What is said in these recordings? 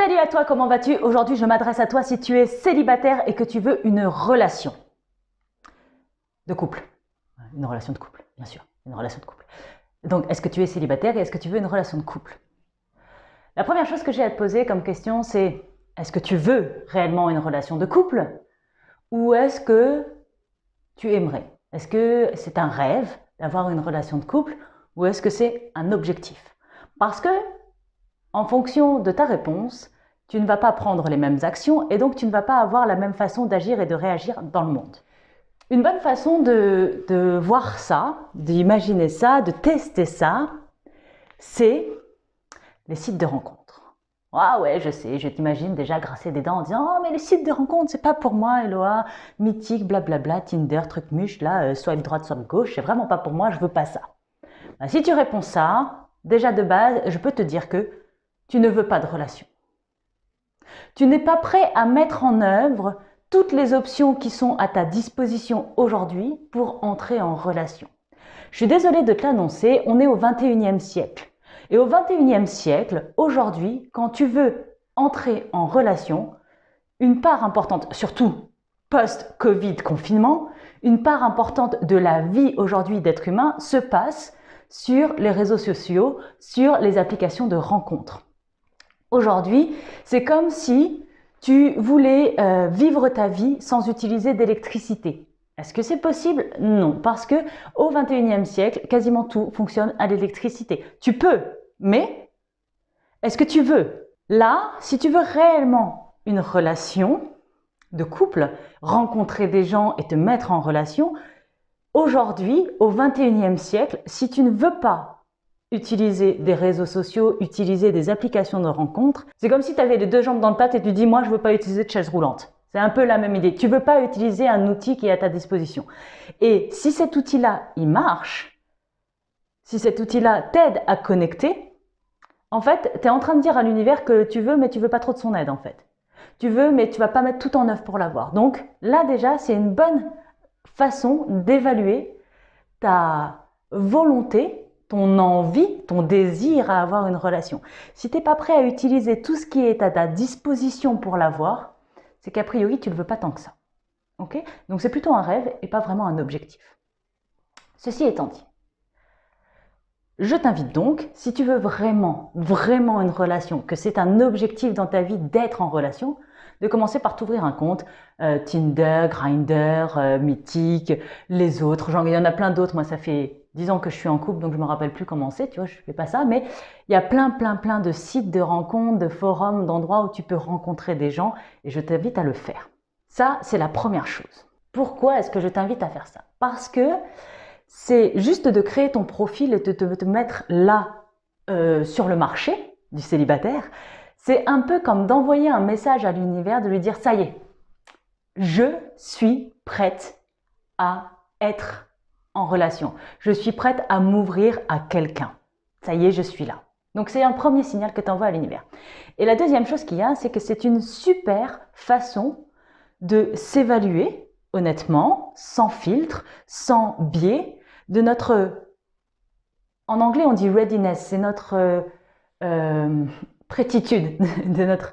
Salut à toi, comment vas-tu Aujourd'hui, je m'adresse à toi si tu es célibataire et que tu veux une relation de couple. Une relation de couple, bien sûr, une relation de couple. Donc, est-ce que tu es célibataire et est-ce que tu veux une relation de couple La première chose que j'ai à te poser comme question, c'est est-ce que tu veux réellement une relation de couple ou est-ce que tu aimerais Est-ce que c'est un rêve d'avoir une relation de couple ou est-ce que c'est un objectif Parce que en fonction de ta réponse, tu ne vas pas prendre les mêmes actions et donc tu ne vas pas avoir la même façon d'agir et de réagir dans le monde. Une bonne façon de, voir ça, d'imaginer ça, de tester ça, c'est les sites de rencontres. Ah ouais, je sais, je t'imagine déjà grasser des dents en disant Oh, mais les sites de rencontres, c'est pas pour moi, Eloa, mythique, blablabla, Tinder, truc muche, là, euh, soit une droite, soit gauche, c'est vraiment pas pour moi, je veux pas ça. Bah, si tu réponds ça, déjà de base, je peux te dire que tu ne veux pas de relation. Tu n'es pas prêt à mettre en œuvre toutes les options qui sont à ta disposition aujourd'hui pour entrer en relation. Je suis désolée de te l'annoncer, on est au 21e siècle. Et au 21e siècle, aujourd'hui, quand tu veux entrer en relation, une part importante, surtout post-Covid confinement, une part importante de la vie aujourd'hui d'être humain se passe sur les réseaux sociaux, sur les applications de rencontres. Aujourd'hui, c'est comme si tu voulais euh, vivre ta vie sans utiliser d'électricité. Est-ce que c'est possible Non, parce que au 21e siècle, quasiment tout fonctionne à l'électricité. Tu peux, mais est-ce que tu veux Là, si tu veux réellement une relation de couple, rencontrer des gens et te mettre en relation, aujourd'hui, au 21e siècle, si tu ne veux pas utiliser des réseaux sociaux, utiliser des applications de rencontres. C'est comme si tu avais les deux jambes dans le pâte et tu dis moi je veux pas utiliser de chaise roulante. C'est un peu la même idée. Tu veux pas utiliser un outil qui est à ta disposition. Et si cet outil-là, il marche, si cet outil-là t'aide à connecter, en fait, tu es en train de dire à l'univers que tu veux mais tu veux pas trop de son aide en fait. Tu veux mais tu vas pas mettre tout en œuvre pour l'avoir. Donc là déjà, c'est une bonne façon d'évaluer ta volonté ton envie, ton désir à avoir une relation. Si tu n'es pas prêt à utiliser tout ce qui est à ta disposition pour l'avoir, c'est qu'a priori, tu ne veux pas tant que ça. Okay Donc c'est plutôt un rêve et pas vraiment un objectif. Ceci étant dit, je t'invite donc, si tu veux vraiment, vraiment une relation, que c'est un objectif dans ta vie d'être en relation, de commencer par t'ouvrir un compte euh, Tinder, Grinder, euh, Mythique, les autres, genre il y en a plein d'autres, moi ça fait disons que je suis en couple, donc je me rappelle plus comment c'est, tu vois, je fais pas ça, mais il y a plein, plein, plein de sites de rencontres, de forums, d'endroits où tu peux rencontrer des gens, et je t'invite à le faire. Ça, c'est la première chose. Pourquoi est-ce que je t'invite à faire ça Parce que c'est juste de créer ton profil et de te, mettre là euh, sur le marché du célibataire. C'est un peu comme d'envoyer un message à l'univers, de lui dire ça y est, je suis prête à être en relation. Je suis prête à m'ouvrir à quelqu'un. Ça y est, je suis là. Donc c'est un premier signal que tu envoies à l'univers. Et la deuxième chose qu'il y a, c'est que c'est une super façon de s'évaluer honnêtement, sans filtre, sans biais, de notre... En anglais, on dit readiness, c'est notre euh, euh, prétitude, de notre...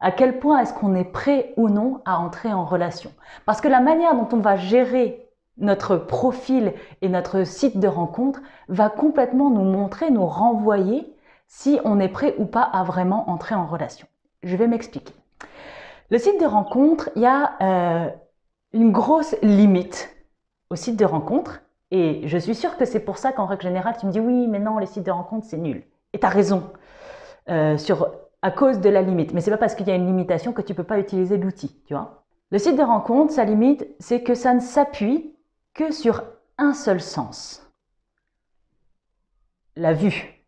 À quel point est-ce qu'on est prêt ou non à entrer en relation Parce que la manière dont on va gérer notre profil et notre site de rencontre va complètement nous montrer, nous renvoyer si on est prêt ou pas à vraiment entrer en relation. Je vais m'expliquer. Le site de rencontre, il y a euh, une grosse limite au site de rencontre. Et je suis sûre que c'est pour ça qu'en règle générale, tu me dis oui, mais non, les sites de rencontre, c'est nul. Et tu as raison euh, à cause de la limite. Mais c'est pas parce qu'il y a une limitation que tu peux pas utiliser l'outil, tu vois. Le site de rencontre, sa limite, c'est que ça ne s'appuie que sur un seul sens, la vue.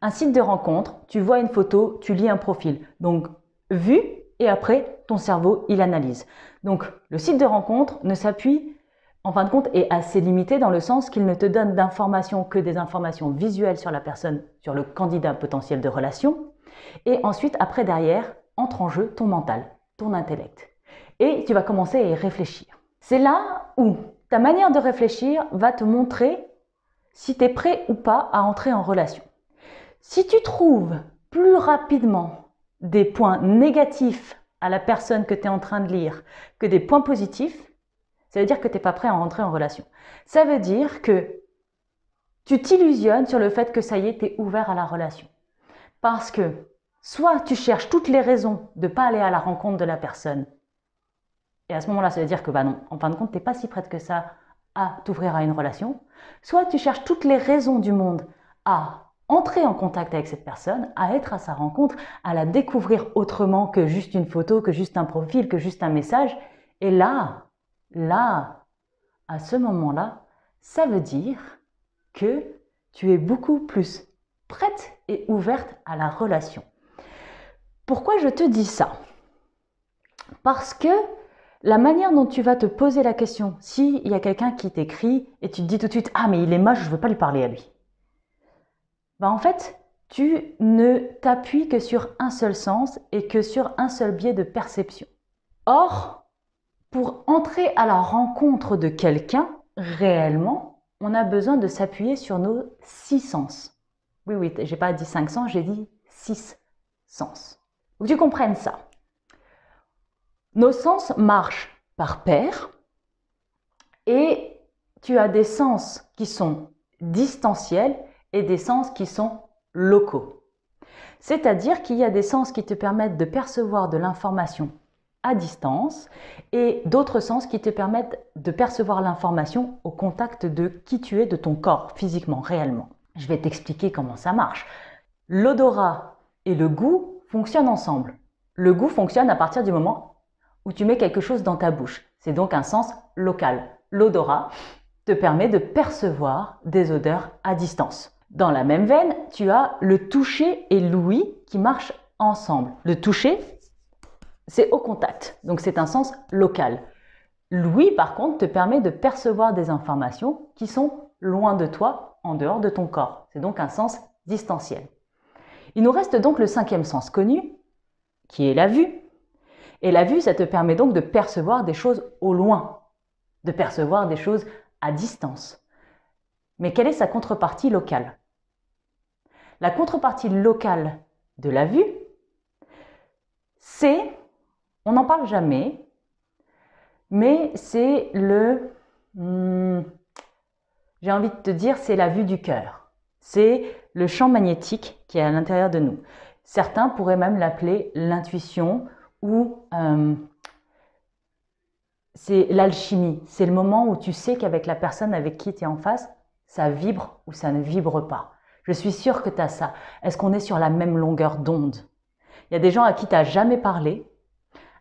Un site de rencontre, tu vois une photo, tu lis un profil. Donc, vue, et après, ton cerveau, il analyse. Donc, le site de rencontre ne s'appuie, en fin de compte, est assez limité dans le sens qu'il ne te donne d'informations que des informations visuelles sur la personne, sur le candidat potentiel de relation. Et ensuite, après, derrière, entre en jeu ton mental, ton intellect. Et tu vas commencer à y réfléchir. C'est là où ta manière de réfléchir va te montrer si tu es prêt ou pas à entrer en relation. Si tu trouves plus rapidement des points négatifs à la personne que tu es en train de lire que des points positifs, ça veut dire que tu n'es pas prêt à entrer en relation. Ça veut dire que tu t'illusionnes sur le fait que ça y est, tu es ouvert à la relation. Parce que soit tu cherches toutes les raisons de ne pas aller à la rencontre de la personne, et à ce moment-là, ça veut dire que bah non, en fin de compte, tu n'es pas si prête que ça à t'ouvrir à une relation. Soit tu cherches toutes les raisons du monde à entrer en contact avec cette personne, à être à sa rencontre, à la découvrir autrement que juste une photo, que juste un profil, que juste un message. Et là, là, à ce moment-là, ça veut dire que tu es beaucoup plus prête et ouverte à la relation. Pourquoi je te dis ça Parce que la manière dont tu vas te poser la question, s'il y a quelqu'un qui t'écrit et tu te dis tout de suite Ah, mais il est moche, je ne veux pas lui parler à lui. Bah, en fait, tu ne t'appuies que sur un seul sens et que sur un seul biais de perception. Or, pour entrer à la rencontre de quelqu'un, réellement, on a besoin de s'appuyer sur nos six sens. Oui, oui, j'ai pas dit cinq sens, j'ai dit six sens. que tu comprennes ça. Nos sens marchent par paire et tu as des sens qui sont distanciels et des sens qui sont locaux. C'est-à-dire qu'il y a des sens qui te permettent de percevoir de l'information à distance et d'autres sens qui te permettent de percevoir l'information au contact de qui tu es, de ton corps, physiquement, réellement. Je vais t'expliquer comment ça marche. L'odorat et le goût fonctionnent ensemble. Le goût fonctionne à partir du moment où tu mets quelque chose dans ta bouche. C'est donc un sens local. L'odorat te permet de percevoir des odeurs à distance. Dans la même veine, tu as le toucher et l'ouïe qui marchent ensemble. Le toucher, c'est au contact, donc c'est un sens local. L'ouïe, par contre, te permet de percevoir des informations qui sont loin de toi, en dehors de ton corps. C'est donc un sens distanciel. Il nous reste donc le cinquième sens connu, qui est la vue. Et la vue, ça te permet donc de percevoir des choses au loin, de percevoir des choses à distance. Mais quelle est sa contrepartie locale La contrepartie locale de la vue, c'est, on n'en parle jamais, mais c'est le, hmm, j'ai envie de te dire, c'est la vue du cœur. C'est le champ magnétique qui est à l'intérieur de nous. Certains pourraient même l'appeler l'intuition, où euh, c'est l'alchimie. C'est le moment où tu sais qu'avec la personne avec qui tu es en face, ça vibre ou ça ne vibre pas. Je suis sûre que tu as ça. Est-ce qu'on est sur la même longueur d'onde Il y a des gens à qui tu n'as jamais parlé,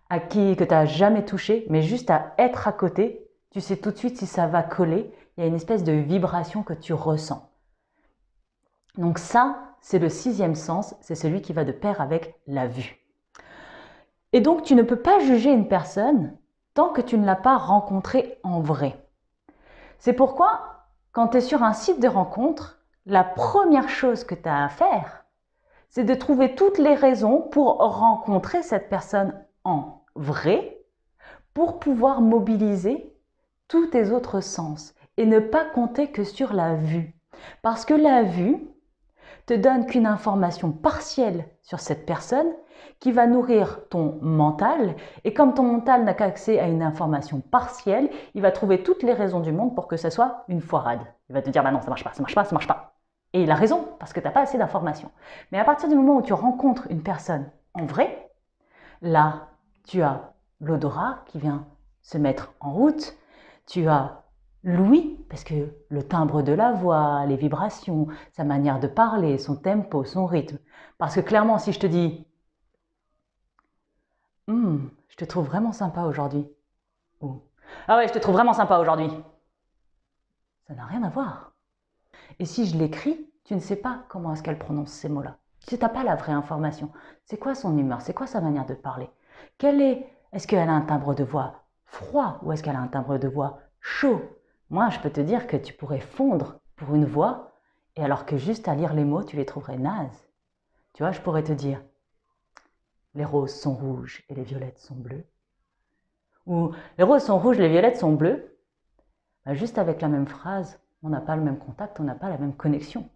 à qui que tu n'as jamais touché, mais juste à être à côté, tu sais tout de suite si ça va coller. Il y a une espèce de vibration que tu ressens. Donc ça, c'est le sixième sens, c'est celui qui va de pair avec la vue. Et donc, tu ne peux pas juger une personne tant que tu ne l'as pas rencontrée en vrai. C'est pourquoi, quand tu es sur un site de rencontre, la première chose que tu as à faire, c'est de trouver toutes les raisons pour rencontrer cette personne en vrai, pour pouvoir mobiliser tous tes autres sens et ne pas compter que sur la vue. Parce que la vue te donne qu'une information partielle sur cette personne qui va nourrir ton mental. Et comme ton mental n'a qu'accès à une information partielle, il va trouver toutes les raisons du monde pour que ça soit une foirade. Il va te dire, bah non, ça marche pas, ça marche pas, ça marche pas. Et il a raison, parce que tu n'as pas assez d'informations. Mais à partir du moment où tu rencontres une personne en vrai, là, tu as l'odorat qui vient se mettre en route, tu as lui, parce que le timbre de la voix, les vibrations, sa manière de parler, son tempo, son rythme. Parce que clairement, si je te dis hum, je te trouve vraiment sympa aujourd'hui » ou « Ah ouais, je te trouve vraiment sympa aujourd'hui », ça n'a rien à voir. Et si je l'écris, tu ne sais pas comment est-ce qu'elle prononce ces mots-là. Tu n'as pas la vraie information. C'est quoi son humeur C'est quoi sa manière de parler Quelle est Est-ce qu'elle a un timbre de voix froid ou est-ce qu'elle a un timbre de voix chaud moi, je peux te dire que tu pourrais fondre pour une voix, et alors que juste à lire les mots, tu les trouverais nazes. Tu vois, je pourrais te dire les roses sont rouges et les violettes sont bleues. Ou les roses sont rouges, les violettes sont bleues. Bah, juste avec la même phrase, on n'a pas le même contact, on n'a pas la même connexion.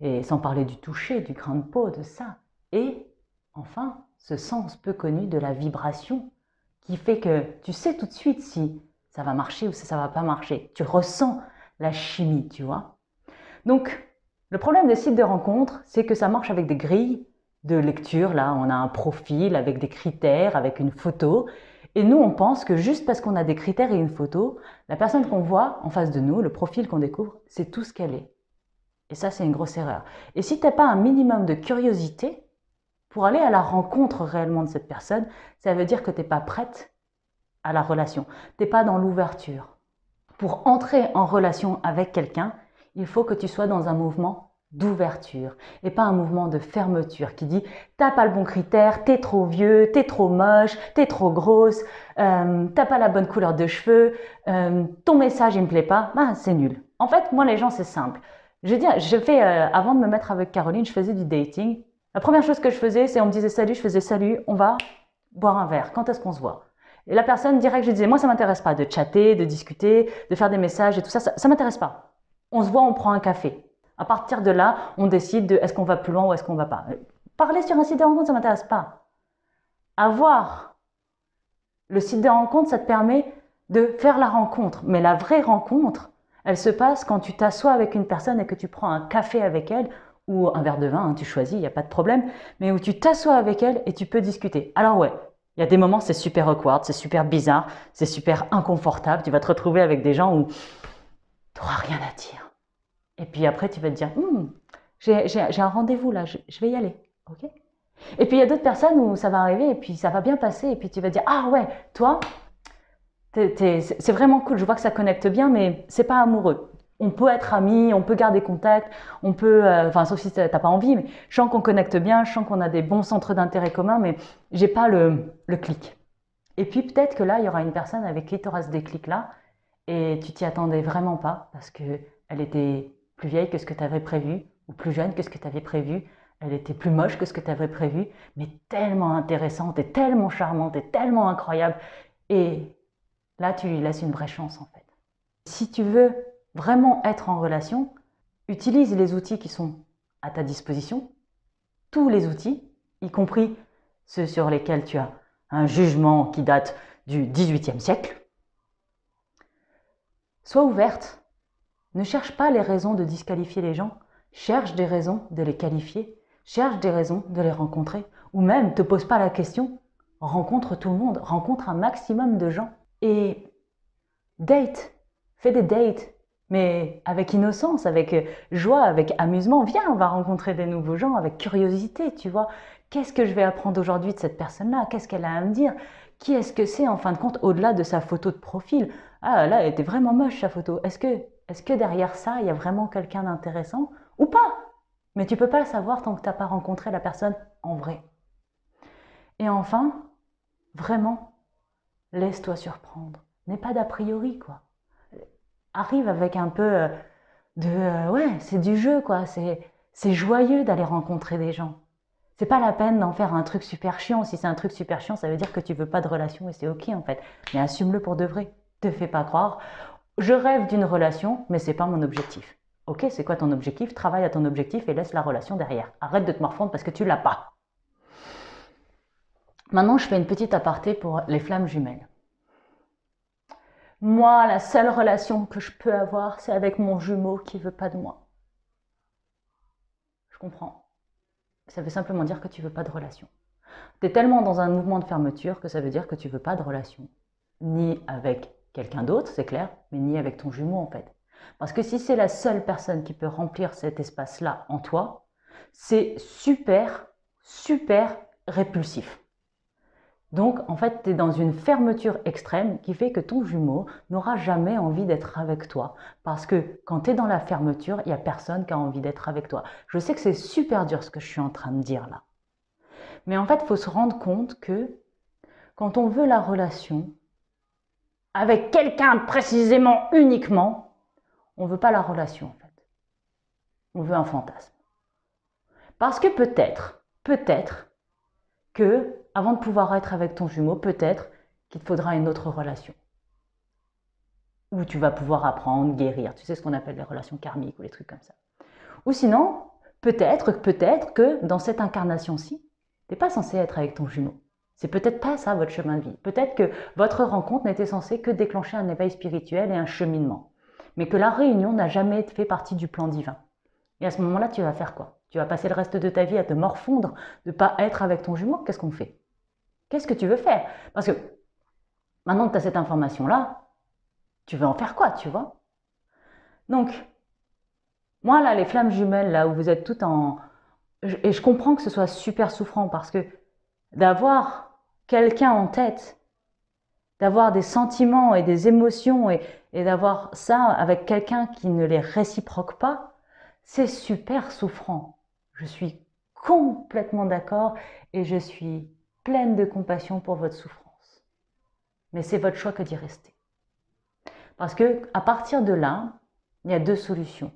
Et sans parler du toucher, du grain de peau, de ça. Et enfin, ce sens peu connu de la vibration qui fait que tu sais tout de suite si ça va marcher ou ça va pas marcher. Tu ressens la chimie, tu vois. Donc, le problème des sites de rencontre, c'est que ça marche avec des grilles de lecture. Là, on a un profil avec des critères, avec une photo. Et nous, on pense que juste parce qu'on a des critères et une photo, la personne qu'on voit en face de nous, le profil qu'on découvre, c'est tout ce qu'elle est. Et ça, c'est une grosse erreur. Et si tu n'as pas un minimum de curiosité pour aller à la rencontre réellement de cette personne, ça veut dire que tu n'es pas prête à la relation. T'es pas dans l'ouverture. Pour entrer en relation avec quelqu'un, il faut que tu sois dans un mouvement d'ouverture et pas un mouvement de fermeture qui dit t'as pas le bon critère, t'es trop vieux, t'es trop moche, t'es trop grosse, euh, t'as pas la bonne couleur de cheveux, euh, ton message il me plaît pas, bah, c'est nul. En fait, moi les gens c'est simple. Je veux dire, je euh, avant de me mettre avec Caroline, je faisais du dating. La première chose que je faisais, c'est on me disait salut, je faisais salut, on va boire un verre. Quand est-ce qu'on se voit et la personne, direct, je disais, moi, ça m'intéresse pas de chatter, de discuter, de faire des messages et tout ça, ça, m'intéresse pas. On se voit, on prend un café. À partir de là, on décide de est-ce qu'on va plus loin ou est-ce qu'on va pas. Parler sur un site de rencontre, ça m'intéresse pas. Avoir le site de rencontre, ça te permet de faire la rencontre. Mais la vraie rencontre, elle se passe quand tu t'assois avec une personne et que tu prends un café avec elle ou un verre de vin, hein, tu choisis, il n'y a pas de problème, mais où tu t'assois avec elle et tu peux discuter. Alors ouais, il y a des moments, c'est super awkward, c'est super bizarre, c'est super inconfortable. Tu vas te retrouver avec des gens où tu n'auras rien à dire. Et puis après, tu vas te dire, hmm, j'ai un rendez-vous là, je, vais y aller. ok et puis il y a d'autres personnes où ça va arriver et puis ça va bien passer. Et puis tu vas te dire, ah ouais, toi, c'est vraiment cool, je vois que ça connecte bien, mais c'est pas amoureux on peut être amis, on peut garder contact, on peut, euh, enfin, sauf si t'as pas envie, mais je sens qu'on connecte bien, je sens qu'on a des bons centres d'intérêt communs, mais j'ai pas le, le, clic. Et puis peut-être que là, il y aura une personne avec qui tu auras ce déclic-là, et tu t'y attendais vraiment pas, parce que elle était plus vieille que ce que tu avais prévu, ou plus jeune que ce que tu avais prévu, elle était plus moche que ce que tu avais prévu, mais tellement intéressante, et tellement charmante, et tellement incroyable. Et là, tu lui laisses une vraie chance, en fait. Si tu veux vraiment être en relation, utilise les outils qui sont à ta disposition, tous les outils, y compris ceux sur lesquels tu as un jugement qui date du 18e siècle. Sois ouverte. Ne cherche pas les raisons de disqualifier les gens. Cherche des raisons de les qualifier. Cherche des raisons de les rencontrer. Ou même, ne te pose pas la question. Rencontre tout le monde. Rencontre un maximum de gens. Et date. Fais des dates mais avec innocence, avec euh, joie, avec amusement. Viens, on va rencontrer des nouveaux gens, avec curiosité, tu vois. Qu'est-ce que je vais apprendre aujourd'hui de cette personne-là Qu'est-ce qu'elle a à me dire Qui est-ce que c'est en fin de compte au-delà de sa photo de profil Ah là, elle était vraiment moche sa photo. Est-ce que, est que derrière ça, il y a vraiment quelqu'un d'intéressant ou pas Mais tu peux pas le savoir tant que tu n'as pas rencontré la personne en vrai. Et enfin, vraiment, laisse-toi surprendre. N'aie pas d'a priori, quoi arrive avec un peu euh, de euh, ouais, c'est du jeu quoi, c'est c'est joyeux d'aller rencontrer des gens. C'est pas la peine d'en faire un truc super chiant. Si c'est un truc super chiant, ça veut dire que tu veux pas de relation et c'est ok en fait. Mais assume-le pour de vrai. Te fais pas croire. Je rêve d'une relation, mais c'est pas mon objectif. Ok, c'est quoi ton objectif Travaille à ton objectif et laisse la relation derrière. Arrête de te morfondre parce que tu l'as pas. Maintenant, je fais une petite aparté pour les flammes jumelles. Moi, la seule relation que je peux avoir, c'est avec mon jumeau qui veut pas de moi. Je comprends. Ça veut simplement dire que tu veux pas de relation. Tu es tellement dans un mouvement de fermeture que ça veut dire que tu veux pas de relation. Ni avec quelqu'un d'autre, c'est clair, mais ni avec ton jumeau en fait. Parce que si c'est la seule personne qui peut remplir cet espace-là en toi, c'est super, super répulsif. Donc, en fait, tu es dans une fermeture extrême qui fait que ton jumeau n'aura jamais envie d'être avec toi. Parce que quand tu es dans la fermeture, il n'y a personne qui a envie d'être avec toi. Je sais que c'est super dur ce que je suis en train de dire là. Mais en fait, il faut se rendre compte que quand on veut la relation, avec quelqu'un précisément uniquement, on ne veut pas la relation en fait. On veut un fantasme. Parce que peut-être, peut-être que avant de pouvoir être avec ton jumeau, peut-être qu'il te faudra une autre relation. Où tu vas pouvoir apprendre, guérir. Tu sais ce qu'on appelle les relations karmiques ou les trucs comme ça. Ou sinon, peut-être, peut-être que dans cette incarnation-ci, tu n'es pas censé être avec ton jumeau. C'est peut-être pas ça votre chemin de vie. Peut-être que votre rencontre n'était censée que déclencher un éveil spirituel et un cheminement. Mais que la réunion n'a jamais fait partie du plan divin. Et à ce moment-là, tu vas faire quoi Tu vas passer le reste de ta vie à te morfondre de ne pas être avec ton jumeau Qu'est-ce qu'on fait Qu'est-ce que tu veux faire Parce que maintenant que tu as cette information-là, tu veux en faire quoi, tu vois Donc, moi, là, les flammes jumelles, là, où vous êtes tout en... Et je comprends que ce soit super souffrant parce que d'avoir quelqu'un en tête, d'avoir des sentiments et des émotions et, et d'avoir ça avec quelqu'un qui ne les réciproque pas, c'est super souffrant. Je suis complètement d'accord et je suis pleine de compassion pour votre souffrance. Mais c'est votre choix que d'y rester. Parce que à partir de là, il y a deux solutions.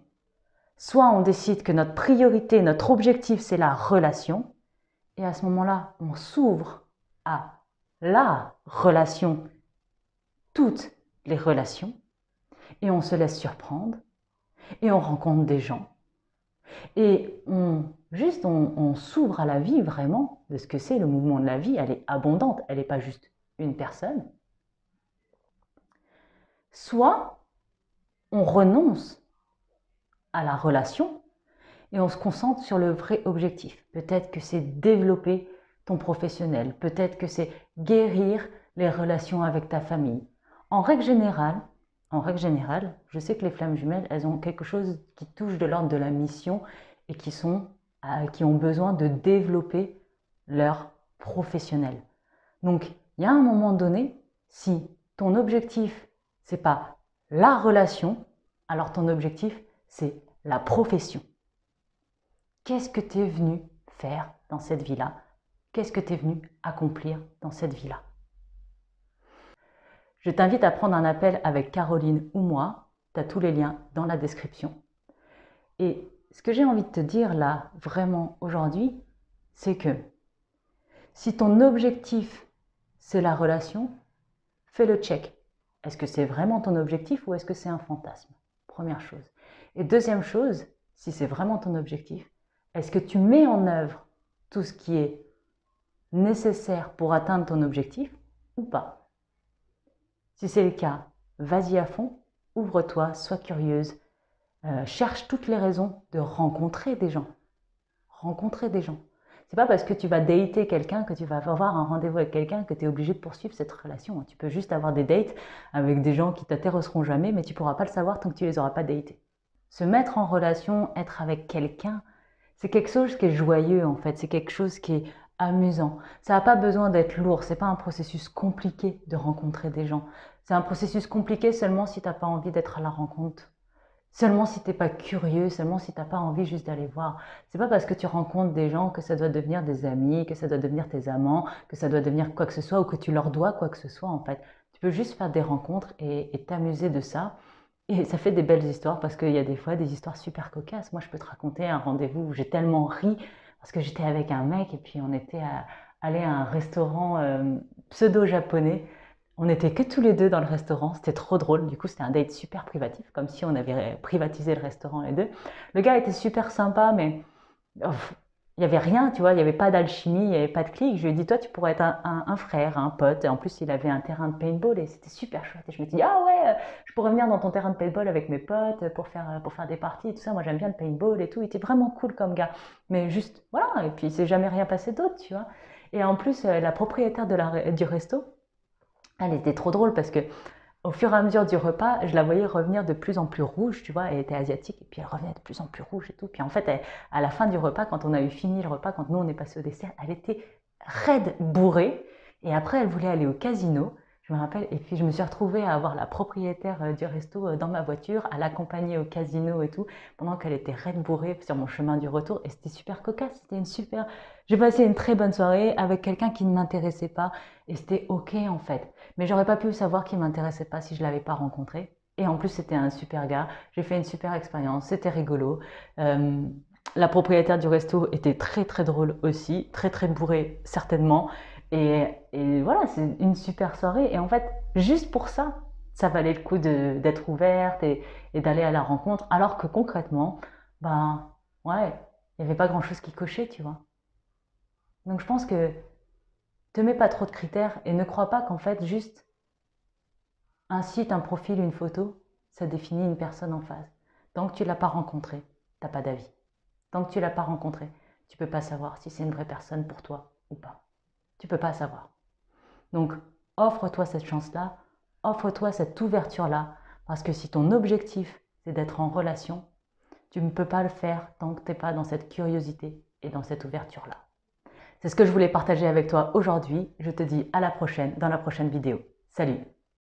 Soit on décide que notre priorité, notre objectif, c'est la relation, et à ce moment-là, on s'ouvre à la relation, toutes les relations, et on se laisse surprendre, et on rencontre des gens, et on, juste, on s'ouvre à la vie vraiment de ce que c'est le mouvement de la vie. Elle est abondante, elle n'est pas juste une personne. Soit on renonce à la relation et on se concentre sur le vrai objectif. Peut-être que c'est développer ton professionnel, peut-être que c'est guérir les relations avec ta famille. En règle générale, en règle générale, je sais que les flammes jumelles, elles ont quelque chose qui touche de l'ordre de la mission et qui, sont, euh, qui ont besoin de développer leur professionnel. Donc, il y a un moment donné, si ton objectif, c'est pas la relation, alors ton objectif, c'est la profession. Qu'est-ce que tu es venu faire dans cette vie-là Qu'est-ce que tu es venu accomplir dans cette vie-là je t'invite à prendre un appel avec Caroline ou moi. Tu as tous les liens dans la description. Et ce que j'ai envie de te dire là, vraiment aujourd'hui, c'est que si ton objectif, c'est la relation, fais le check. Est-ce que c'est vraiment ton objectif ou est-ce que c'est un fantasme Première chose. Et deuxième chose, si c'est vraiment ton objectif, est-ce que tu mets en œuvre tout ce qui est nécessaire pour atteindre ton objectif ou pas si c'est le cas, vas-y à fond, ouvre-toi, sois curieuse, euh, cherche toutes les raisons de rencontrer des gens. Rencontrer des gens. C'est pas parce que tu vas dater quelqu'un que tu vas avoir un rendez-vous avec quelqu'un que tu es obligé de poursuivre cette relation. Tu peux juste avoir des dates avec des gens qui t'intéresseront jamais, mais tu pourras pas le savoir tant que tu les auras pas datés. Se mettre en relation, être avec quelqu'un, c'est quelque chose qui est joyeux en fait. C'est quelque chose qui est amusant. Ça n'a pas besoin d'être lourd, c'est pas un processus compliqué de rencontrer des gens. C'est un processus compliqué seulement si tu n'as pas envie d'être à la rencontre. Seulement si t'es pas curieux, seulement si t'as pas envie juste d'aller voir. C'est pas parce que tu rencontres des gens que ça doit devenir des amis, que ça doit devenir tes amants, que ça doit devenir quoi que ce soit ou que tu leur dois quoi que ce soit en fait. Tu peux juste faire des rencontres et t'amuser de ça. Et ça fait des belles histoires parce qu'il y a des fois des histoires super cocasses. Moi, je peux te raconter un rendez-vous où j'ai tellement ri parce que j'étais avec un mec et puis on était allé à un restaurant euh, pseudo-japonais. On n'était que tous les deux dans le restaurant, c'était trop drôle. Du coup, c'était un date super privatif, comme si on avait privatisé le restaurant les deux. Le gars était super sympa, mais il n'y avait rien, tu vois, il n'y avait pas d'alchimie, il avait pas de clic. Je lui ai dit, toi, tu pourrais être un, frère, un pote. Et en plus, il avait un terrain de paintball et c'était super chouette. Et je me suis dit ah ouais, je pourrais venir dans ton terrain de paintball avec mes potes pour faire, euh, pour faire des parties et tout ça. Moi, j'aime bien le paintball et tout. Il était vraiment cool comme gars. Mais juste, voilà. Et puis, il s'est jamais rien passé d'autre, tu vois. Et en plus, euh, la propriétaire de du resto, elle était trop drôle parce que au fur et à mesure du repas, je la voyais revenir de plus en plus rouge, tu vois, elle était asiatique, et puis elle revenait de plus en plus rouge et tout. Puis en fait, à la fin du repas, quand on a eu fini le repas, quand nous on est passé au dessert, elle était raide bourrée. Et après, elle voulait aller au casino je me rappelle. Et puis je me suis retrouvée à avoir la propriétaire euh, du resto euh, dans ma voiture, à l'accompagner au casino et tout, pendant qu'elle était raide bourrée sur mon chemin du retour. Et c'était super cocasse, c'était une super... J'ai passé une très bonne soirée avec quelqu'un qui ne m'intéressait pas. Et c'était ok en fait. Mais j'aurais pas pu savoir qu'il m'intéressait pas si je l'avais pas rencontré. Et en plus, c'était un super gars. J'ai fait une super expérience. C'était rigolo. Euh, la propriétaire du resto était très très drôle aussi, très très bourrée certainement. Et, voilà, c'est une super soirée. Et en fait, juste pour ça, ça valait le coup d'être ouverte et, d'aller à la rencontre. Alors que concrètement, ben ouais, il n'y avait pas grand-chose qui cochait, tu vois. Donc je pense que te mets pas trop de critères et ne crois pas qu'en fait juste un site, un profil, une photo, ça définit une personne en face. Tant que tu l'as pas rencontrée, t'as pas d'avis. Tant que tu l'as pas rencontrée, tu peux pas savoir si c'est une vraie personne pour toi ou pas. Tu peux pas savoir. Donc, offre-toi cette chance-là, offre-toi cette ouverture-là, parce que si ton objectif, c'est d'être en relation, tu ne peux pas le faire tant que tu n'es pas dans cette curiosité et dans cette ouverture-là. C'est ce que je voulais partager avec toi aujourd'hui. Je te dis à la prochaine dans la prochaine vidéo. Salut